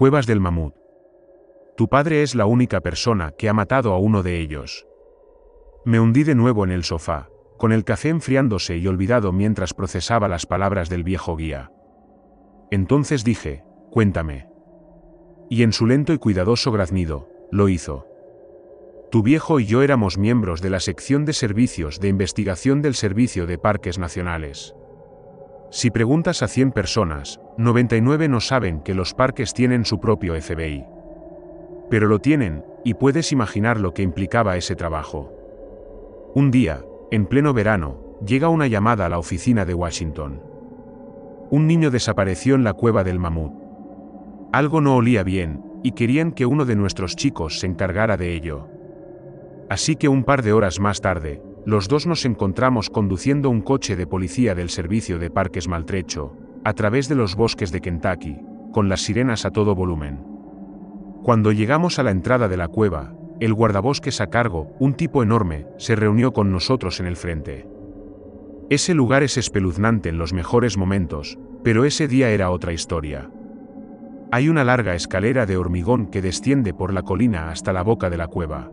Cuevas del mamut. Tu padre es la única persona que ha matado a uno de ellos. Me hundí de nuevo en el sofá, con el café enfriándose y olvidado mientras procesaba las palabras del viejo guía. Entonces dije, cuéntame. Y en su lento y cuidadoso graznido, lo hizo. Tu viejo y yo éramos miembros de la sección de servicios de investigación del Servicio de Parques Nacionales. Si preguntas a 100 personas, 99 no saben que los parques tienen su propio FBI. Pero lo tienen, y puedes imaginar lo que implicaba ese trabajo. Un día, en pleno verano, llega una llamada a la oficina de Washington. Un niño desapareció en la cueva del mamut. Algo no olía bien, y querían que uno de nuestros chicos se encargara de ello. Así que un par de horas más tarde, los dos nos encontramos conduciendo un coche de policía del servicio de parques maltrecho, a través de los bosques de Kentucky, con las sirenas a todo volumen. Cuando llegamos a la entrada de la cueva, el guardabosques a cargo, un tipo enorme, se reunió con nosotros en el frente. Ese lugar es espeluznante en los mejores momentos, pero ese día era otra historia. Hay una larga escalera de hormigón que desciende por la colina hasta la boca de la cueva.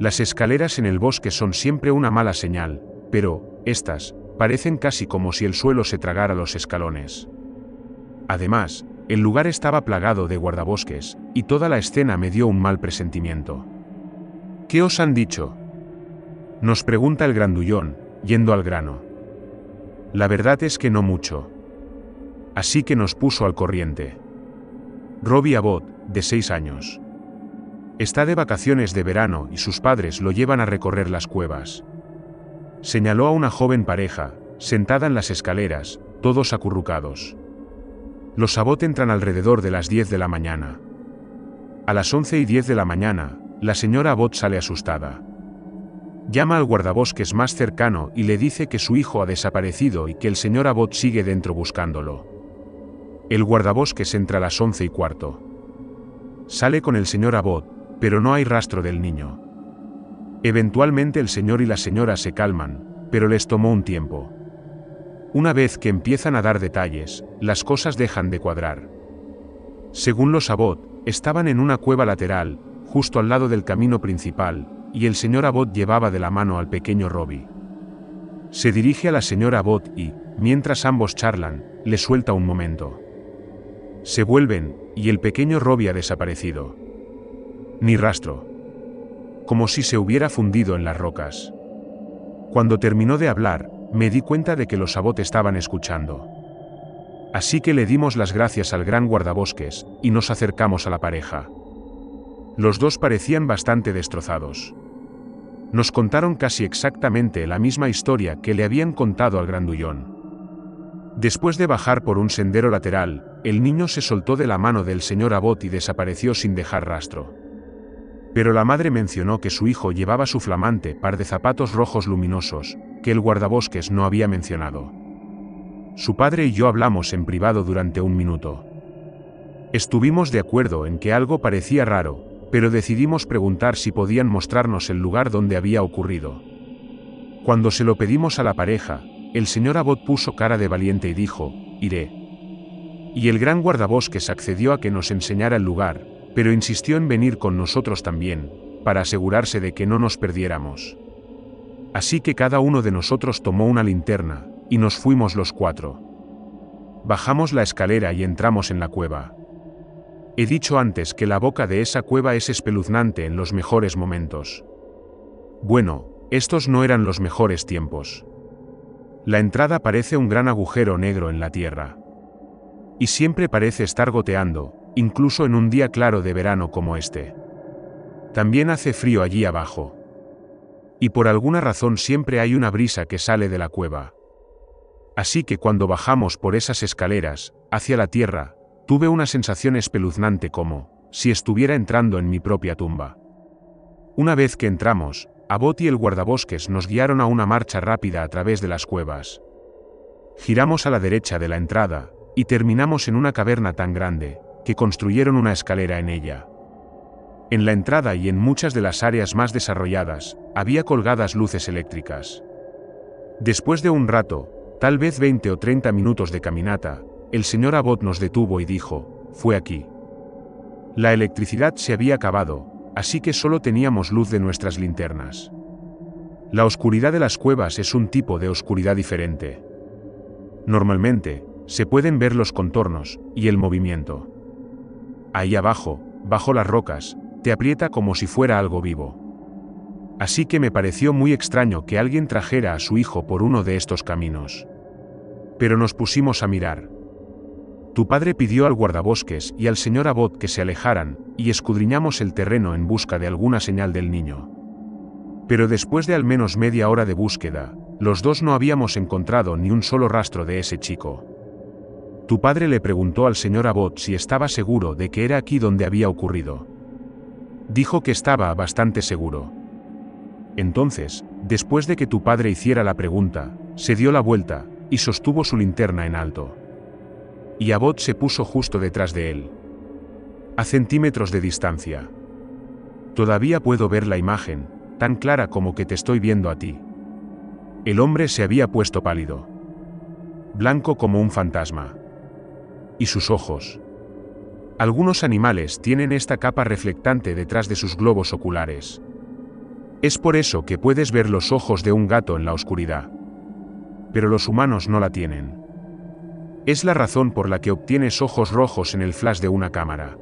Las escaleras en el bosque son siempre una mala señal, pero, estas, parecen casi como si el suelo se tragara los escalones. Además, el lugar estaba plagado de guardabosques, y toda la escena me dio un mal presentimiento. ¿Qué os han dicho? Nos pregunta el grandullón, yendo al grano. La verdad es que no mucho. Así que nos puso al corriente. Robbie Abbott, de seis años. Está de vacaciones de verano y sus padres lo llevan a recorrer las cuevas. Señaló a una joven pareja, sentada en las escaleras, todos acurrucados. Los Abbott entran alrededor de las 10 de la mañana. A las 11 y 10 de la mañana, la señora Abbott sale asustada. Llama al guardabosques más cercano y le dice que su hijo ha desaparecido y que el señor Abbott sigue dentro buscándolo. El guardabosques entra a las 11 y cuarto. Sale con el señor Abbott, pero no hay rastro del niño. Eventualmente el señor y la señora se calman, pero les tomó un tiempo. Una vez que empiezan a dar detalles, las cosas dejan de cuadrar. Según los Abbott, estaban en una cueva lateral, justo al lado del camino principal, y el señor Abbott llevaba de la mano al pequeño Robbie. Se dirige a la señora Abbott y, mientras ambos charlan, le suelta un momento. Se vuelven, y el pequeño Robbie ha desaparecido ni rastro. Como si se hubiera fundido en las rocas. Cuando terminó de hablar, me di cuenta de que los abot estaban escuchando. Así que le dimos las gracias al gran guardabosques y nos acercamos a la pareja. Los dos parecían bastante destrozados. Nos contaron casi exactamente la misma historia que le habían contado al grandullón. Después de bajar por un sendero lateral, el niño se soltó de la mano del señor abot y desapareció sin dejar rastro. Pero la madre mencionó que su hijo llevaba su flamante par de zapatos rojos luminosos, que el guardabosques no había mencionado. Su padre y yo hablamos en privado durante un minuto. Estuvimos de acuerdo en que algo parecía raro, pero decidimos preguntar si podían mostrarnos el lugar donde había ocurrido. Cuando se lo pedimos a la pareja, el señor Abbott puso cara de valiente y dijo, iré. Y el gran guardabosques accedió a que nos enseñara el lugar, pero insistió en venir con nosotros también, para asegurarse de que no nos perdiéramos. Así que cada uno de nosotros tomó una linterna, y nos fuimos los cuatro. Bajamos la escalera y entramos en la cueva. He dicho antes que la boca de esa cueva es espeluznante en los mejores momentos. Bueno, estos no eran los mejores tiempos. La entrada parece un gran agujero negro en la tierra. Y siempre parece estar goteando, incluso en un día claro de verano como este. También hace frío allí abajo. Y por alguna razón siempre hay una brisa que sale de la cueva. Así que cuando bajamos por esas escaleras, hacia la tierra, tuve una sensación espeluznante como, si estuviera entrando en mi propia tumba. Una vez que entramos, Abbott y el guardabosques nos guiaron a una marcha rápida a través de las cuevas. Giramos a la derecha de la entrada, y terminamos en una caverna tan grande, que construyeron una escalera en ella. En la entrada y en muchas de las áreas más desarrolladas, había colgadas luces eléctricas. Después de un rato, tal vez 20 o 30 minutos de caminata, el señor Abbott nos detuvo y dijo, fue aquí. La electricidad se había acabado, así que solo teníamos luz de nuestras linternas. La oscuridad de las cuevas es un tipo de oscuridad diferente. Normalmente, se pueden ver los contornos y el movimiento. Ahí abajo, bajo las rocas, te aprieta como si fuera algo vivo. Así que me pareció muy extraño que alguien trajera a su hijo por uno de estos caminos. Pero nos pusimos a mirar. Tu padre pidió al guardabosques y al señor Abbott que se alejaran, y escudriñamos el terreno en busca de alguna señal del niño. Pero después de al menos media hora de búsqueda, los dos no habíamos encontrado ni un solo rastro de ese chico. Tu padre le preguntó al señor Abbott si estaba seguro de que era aquí donde había ocurrido. Dijo que estaba bastante seguro. Entonces, después de que tu padre hiciera la pregunta, se dio la vuelta, y sostuvo su linterna en alto. Y Abbott se puso justo detrás de él. A centímetros de distancia. Todavía puedo ver la imagen, tan clara como que te estoy viendo a ti. El hombre se había puesto pálido. Blanco como un fantasma y sus ojos. Algunos animales tienen esta capa reflectante detrás de sus globos oculares. Es por eso que puedes ver los ojos de un gato en la oscuridad. Pero los humanos no la tienen. Es la razón por la que obtienes ojos rojos en el flash de una cámara.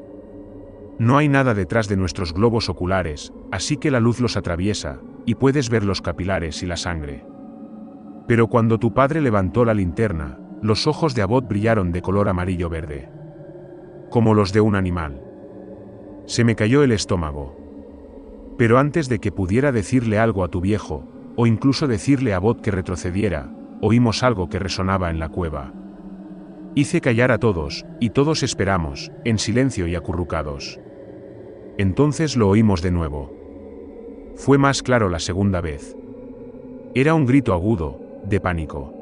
No hay nada detrás de nuestros globos oculares, así que la luz los atraviesa, y puedes ver los capilares y la sangre. Pero cuando tu padre levantó la linterna, los ojos de Abot brillaron de color amarillo-verde. Como los de un animal. Se me cayó el estómago. Pero antes de que pudiera decirle algo a tu viejo, o incluso decirle a Abot que retrocediera, oímos algo que resonaba en la cueva. Hice callar a todos, y todos esperamos, en silencio y acurrucados. Entonces lo oímos de nuevo. Fue más claro la segunda vez. Era un grito agudo, de pánico.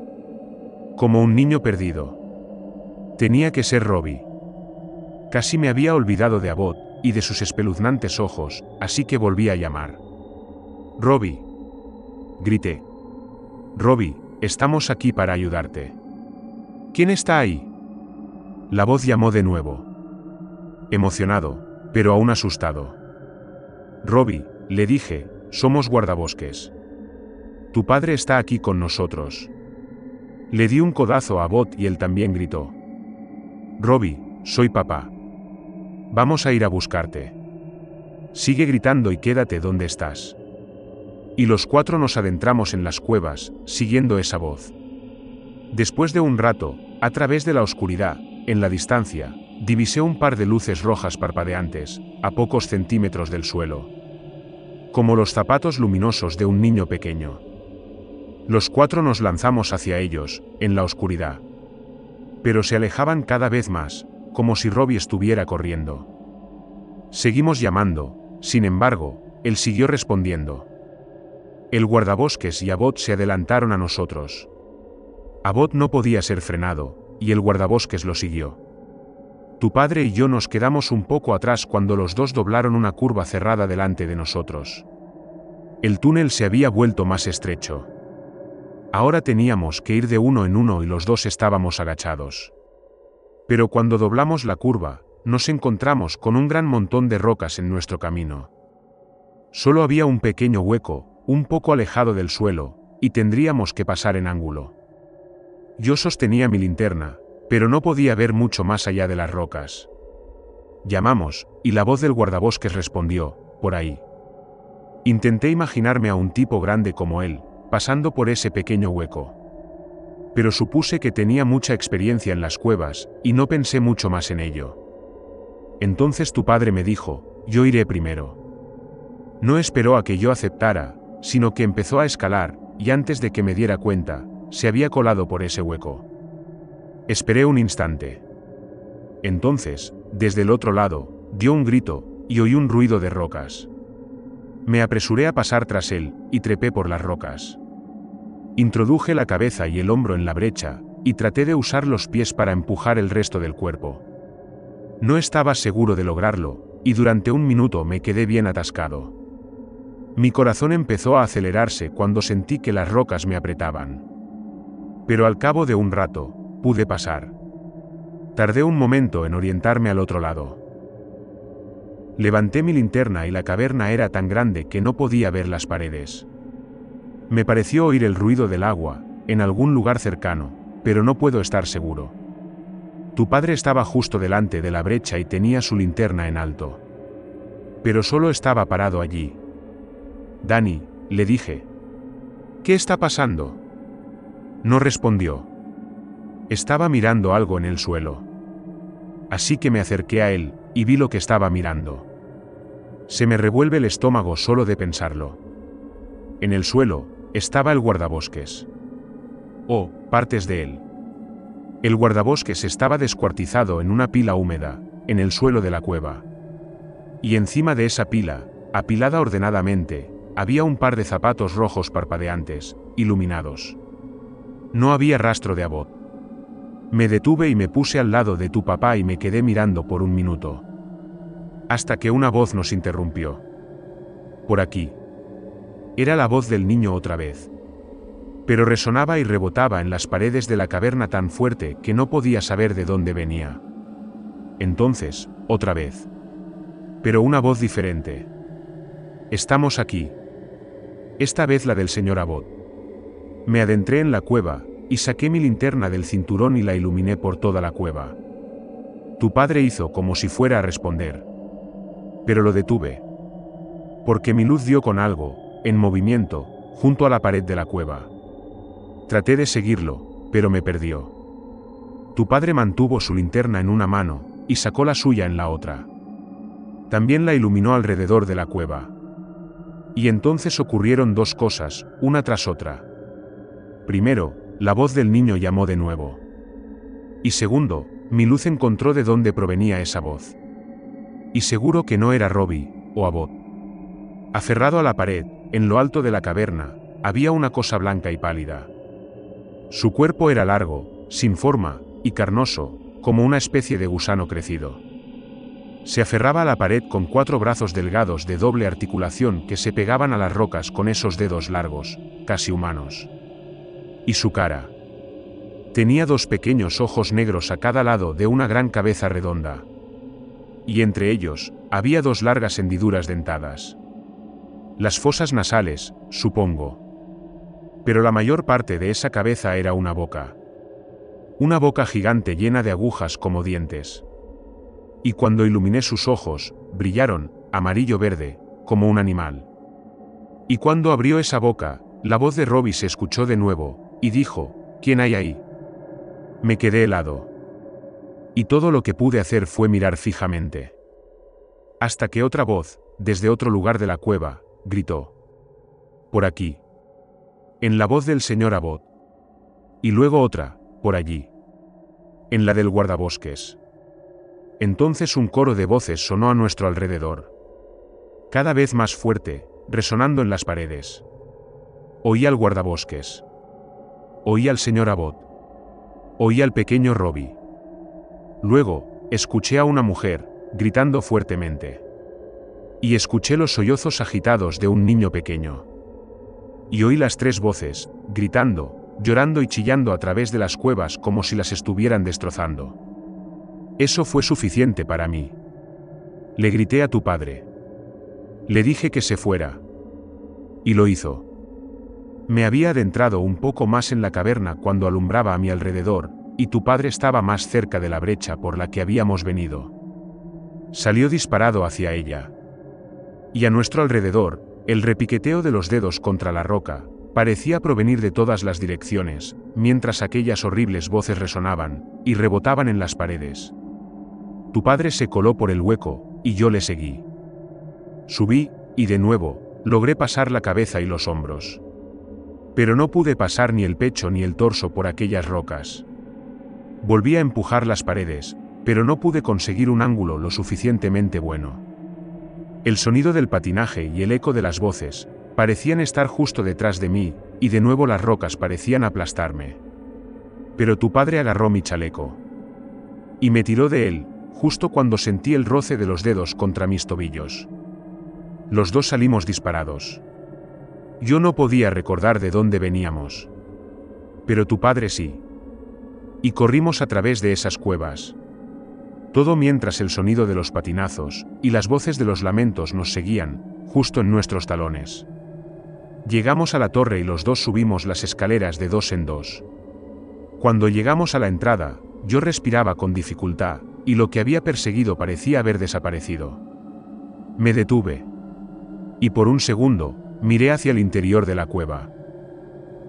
Como un niño perdido. Tenía que ser Robbie. Casi me había olvidado de Abbott y de sus espeluznantes ojos, así que volví a llamar. Robbie. Grité. Robbie, estamos aquí para ayudarte. ¿Quién está ahí? La voz llamó de nuevo. Emocionado, pero aún asustado. Robbie, le dije, somos guardabosques. Tu padre está aquí con nosotros. Le di un codazo a Bot y él también gritó. —Robby, soy papá. Vamos a ir a buscarte. Sigue gritando y quédate donde estás. Y los cuatro nos adentramos en las cuevas, siguiendo esa voz. Después de un rato, a través de la oscuridad, en la distancia, divisé un par de luces rojas parpadeantes, a pocos centímetros del suelo. Como los zapatos luminosos de un niño pequeño. Los cuatro nos lanzamos hacia ellos, en la oscuridad. Pero se alejaban cada vez más, como si Robbie estuviera corriendo. Seguimos llamando, sin embargo, él siguió respondiendo. El guardabosques y Abbott se adelantaron a nosotros. Abbott no podía ser frenado, y el guardabosques lo siguió. Tu padre y yo nos quedamos un poco atrás cuando los dos doblaron una curva cerrada delante de nosotros. El túnel se había vuelto más estrecho. Ahora teníamos que ir de uno en uno y los dos estábamos agachados. Pero cuando doblamos la curva, nos encontramos con un gran montón de rocas en nuestro camino. Solo había un pequeño hueco, un poco alejado del suelo, y tendríamos que pasar en ángulo. Yo sostenía mi linterna, pero no podía ver mucho más allá de las rocas. Llamamos, y la voz del guardabosques respondió, por ahí. Intenté imaginarme a un tipo grande como él, pasando por ese pequeño hueco. Pero supuse que tenía mucha experiencia en las cuevas, y no pensé mucho más en ello. Entonces tu padre me dijo, yo iré primero. No esperó a que yo aceptara, sino que empezó a escalar, y antes de que me diera cuenta, se había colado por ese hueco. Esperé un instante. Entonces, desde el otro lado, dio un grito, y oí un ruido de rocas. Me apresuré a pasar tras él, y trepé por las rocas. Introduje la cabeza y el hombro en la brecha, y traté de usar los pies para empujar el resto del cuerpo. No estaba seguro de lograrlo, y durante un minuto me quedé bien atascado. Mi corazón empezó a acelerarse cuando sentí que las rocas me apretaban. Pero al cabo de un rato, pude pasar. Tardé un momento en orientarme al otro lado. Levanté mi linterna y la caverna era tan grande que no podía ver las paredes. Me pareció oír el ruido del agua, en algún lugar cercano, pero no puedo estar seguro. Tu padre estaba justo delante de la brecha y tenía su linterna en alto. Pero solo estaba parado allí. Dani, le dije. ¿Qué está pasando? No respondió. Estaba mirando algo en el suelo así que me acerqué a él, y vi lo que estaba mirando. Se me revuelve el estómago solo de pensarlo. En el suelo, estaba el guardabosques. O, oh, partes de él. El guardabosques estaba descuartizado en una pila húmeda, en el suelo de la cueva. Y encima de esa pila, apilada ordenadamente, había un par de zapatos rojos parpadeantes, iluminados. No había rastro de abot me detuve y me puse al lado de tu papá y me quedé mirando por un minuto. Hasta que una voz nos interrumpió. Por aquí. Era la voz del niño otra vez. Pero resonaba y rebotaba en las paredes de la caverna tan fuerte que no podía saber de dónde venía. Entonces, otra vez. Pero una voz diferente. Estamos aquí. Esta vez la del señor Abbott. Me adentré en la cueva, y saqué mi linterna del cinturón y la iluminé por toda la cueva. Tu padre hizo como si fuera a responder. Pero lo detuve. Porque mi luz dio con algo, en movimiento, junto a la pared de la cueva. Traté de seguirlo, pero me perdió. Tu padre mantuvo su linterna en una mano, y sacó la suya en la otra. También la iluminó alrededor de la cueva. Y entonces ocurrieron dos cosas, una tras otra. Primero, la voz del niño llamó de nuevo. Y segundo, mi luz encontró de dónde provenía esa voz. Y seguro que no era Robbie, o Abbott. Aferrado a la pared, en lo alto de la caverna, había una cosa blanca y pálida. Su cuerpo era largo, sin forma, y carnoso, como una especie de gusano crecido. Se aferraba a la pared con cuatro brazos delgados de doble articulación que se pegaban a las rocas con esos dedos largos, casi humanos y su cara. Tenía dos pequeños ojos negros a cada lado de una gran cabeza redonda. Y entre ellos, había dos largas hendiduras dentadas. Las fosas nasales, supongo. Pero la mayor parte de esa cabeza era una boca. Una boca gigante llena de agujas como dientes. Y cuando iluminé sus ojos, brillaron, amarillo-verde, como un animal. Y cuando abrió esa boca, la voz de Robbie se escuchó de nuevo, y dijo, ¿quién hay ahí? Me quedé helado. Y todo lo que pude hacer fue mirar fijamente. Hasta que otra voz, desde otro lugar de la cueva, gritó. Por aquí. En la voz del señor Abot. Y luego otra, por allí. En la del guardabosques. Entonces un coro de voces sonó a nuestro alrededor. Cada vez más fuerte, resonando en las paredes. Oí al guardabosques. Oí al señor Abbott. Oí al pequeño Robbie. Luego, escuché a una mujer, gritando fuertemente. Y escuché los sollozos agitados de un niño pequeño. Y oí las tres voces, gritando, llorando y chillando a través de las cuevas como si las estuvieran destrozando. Eso fue suficiente para mí. Le grité a tu padre. Le dije que se fuera. Y lo hizo. Me había adentrado un poco más en la caverna cuando alumbraba a mi alrededor, y tu padre estaba más cerca de la brecha por la que habíamos venido. Salió disparado hacia ella. Y a nuestro alrededor, el repiqueteo de los dedos contra la roca, parecía provenir de todas las direcciones, mientras aquellas horribles voces resonaban, y rebotaban en las paredes. Tu padre se coló por el hueco, y yo le seguí. Subí, y de nuevo, logré pasar la cabeza y los hombros. Pero no pude pasar ni el pecho ni el torso por aquellas rocas. Volví a empujar las paredes, pero no pude conseguir un ángulo lo suficientemente bueno. El sonido del patinaje y el eco de las voces parecían estar justo detrás de mí, y de nuevo las rocas parecían aplastarme. Pero tu padre agarró mi chaleco. Y me tiró de él, justo cuando sentí el roce de los dedos contra mis tobillos. Los dos salimos disparados. Yo no podía recordar de dónde veníamos. Pero tu padre sí. Y corrimos a través de esas cuevas. Todo mientras el sonido de los patinazos y las voces de los lamentos nos seguían, justo en nuestros talones. Llegamos a la torre y los dos subimos las escaleras de dos en dos. Cuando llegamos a la entrada, yo respiraba con dificultad, y lo que había perseguido parecía haber desaparecido. Me detuve. Y por un segundo, Miré hacia el interior de la cueva.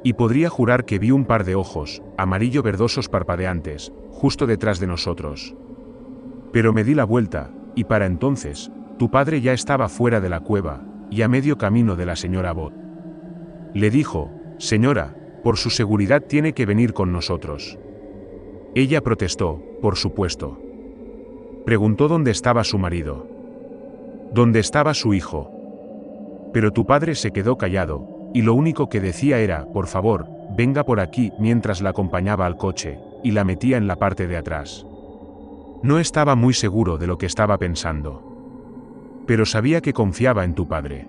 Y podría jurar que vi un par de ojos, amarillo verdosos parpadeantes, justo detrás de nosotros. Pero me di la vuelta, y para entonces, tu padre ya estaba fuera de la cueva, y a medio camino de la señora Bot. Le dijo, Señora, por su seguridad tiene que venir con nosotros. Ella protestó, por supuesto. Preguntó dónde estaba su marido. ¿Dónde estaba su hijo? Pero tu padre se quedó callado, y lo único que decía era, por favor, venga por aquí, mientras la acompañaba al coche, y la metía en la parte de atrás. No estaba muy seguro de lo que estaba pensando. Pero sabía que confiaba en tu padre.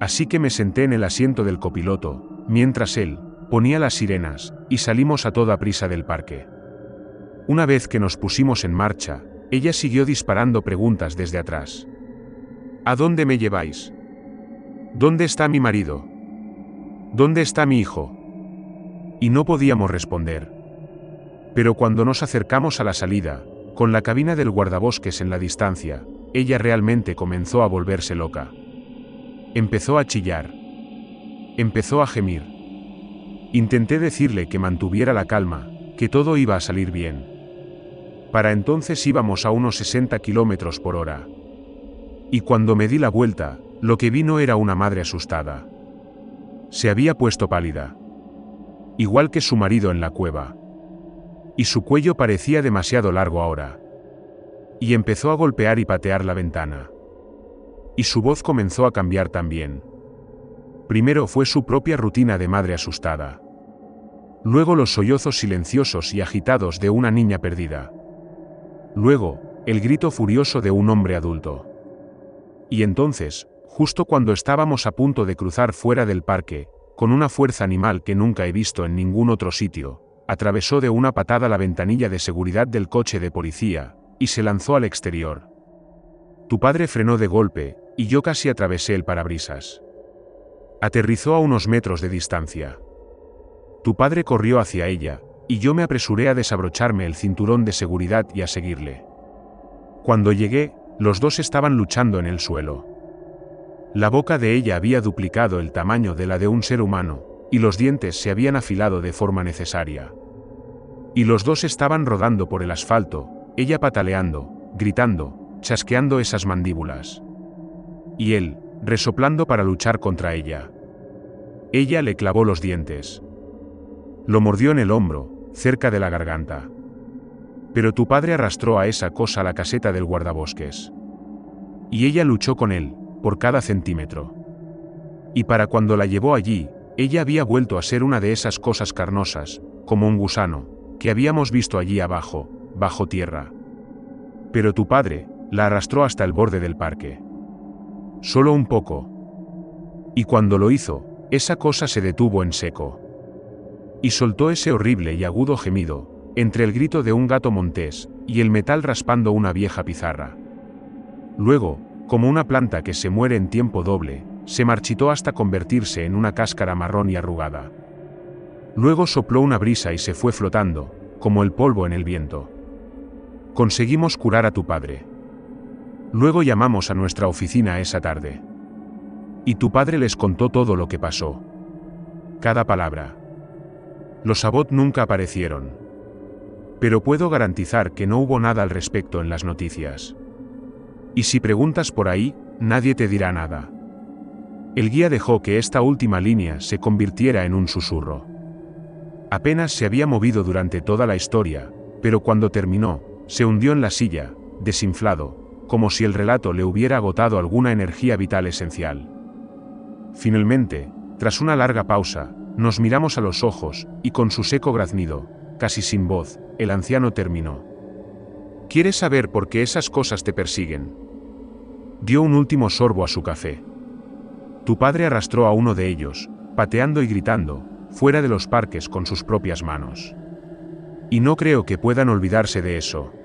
Así que me senté en el asiento del copiloto, mientras él, ponía las sirenas, y salimos a toda prisa del parque. Una vez que nos pusimos en marcha, ella siguió disparando preguntas desde atrás. ¿A dónde me lleváis? ¿Dónde está mi marido? ¿Dónde está mi hijo? Y no podíamos responder. Pero cuando nos acercamos a la salida, con la cabina del guardabosques en la distancia, ella realmente comenzó a volverse loca. Empezó a chillar. Empezó a gemir. Intenté decirle que mantuviera la calma, que todo iba a salir bien. Para entonces íbamos a unos 60 kilómetros por hora. Y cuando me di la vuelta, lo que vino era una madre asustada. Se había puesto pálida. Igual que su marido en la cueva. Y su cuello parecía demasiado largo ahora. Y empezó a golpear y patear la ventana. Y su voz comenzó a cambiar también. Primero fue su propia rutina de madre asustada. Luego los sollozos silenciosos y agitados de una niña perdida. Luego, el grito furioso de un hombre adulto. Y entonces, justo cuando estábamos a punto de cruzar fuera del parque, con una fuerza animal que nunca he visto en ningún otro sitio, atravesó de una patada la ventanilla de seguridad del coche de policía, y se lanzó al exterior. Tu padre frenó de golpe, y yo casi atravesé el parabrisas. Aterrizó a unos metros de distancia. Tu padre corrió hacia ella, y yo me apresuré a desabrocharme el cinturón de seguridad y a seguirle. Cuando llegué, los dos estaban luchando en el suelo. La boca de ella había duplicado el tamaño de la de un ser humano, y los dientes se habían afilado de forma necesaria. Y los dos estaban rodando por el asfalto, ella pataleando, gritando, chasqueando esas mandíbulas. Y él, resoplando para luchar contra ella. Ella le clavó los dientes. Lo mordió en el hombro, cerca de la garganta. Pero tu padre arrastró a esa cosa a la caseta del guardabosques. Y ella luchó con él, por cada centímetro. Y para cuando la llevó allí, ella había vuelto a ser una de esas cosas carnosas, como un gusano, que habíamos visto allí abajo, bajo tierra. Pero tu padre, la arrastró hasta el borde del parque. Solo un poco. Y cuando lo hizo, esa cosa se detuvo en seco. Y soltó ese horrible y agudo gemido, entre el grito de un gato montés y el metal raspando una vieja pizarra. Luego, como una planta que se muere en tiempo doble, se marchitó hasta convertirse en una cáscara marrón y arrugada. Luego sopló una brisa y se fue flotando, como el polvo en el viento. Conseguimos curar a tu padre. Luego llamamos a nuestra oficina esa tarde. Y tu padre les contó todo lo que pasó. Cada palabra. Los sabot nunca aparecieron. Pero puedo garantizar que no hubo nada al respecto en las noticias. Y si preguntas por ahí, nadie te dirá nada. El guía dejó que esta última línea se convirtiera en un susurro. Apenas se había movido durante toda la historia, pero cuando terminó, se hundió en la silla, desinflado, como si el relato le hubiera agotado alguna energía vital esencial. Finalmente, tras una larga pausa, nos miramos a los ojos, y con su seco graznido, casi sin voz, el anciano terminó. ¿Quieres saber por qué esas cosas te persiguen? Dio un último sorbo a su café. Tu padre arrastró a uno de ellos, pateando y gritando, fuera de los parques con sus propias manos. Y no creo que puedan olvidarse de eso,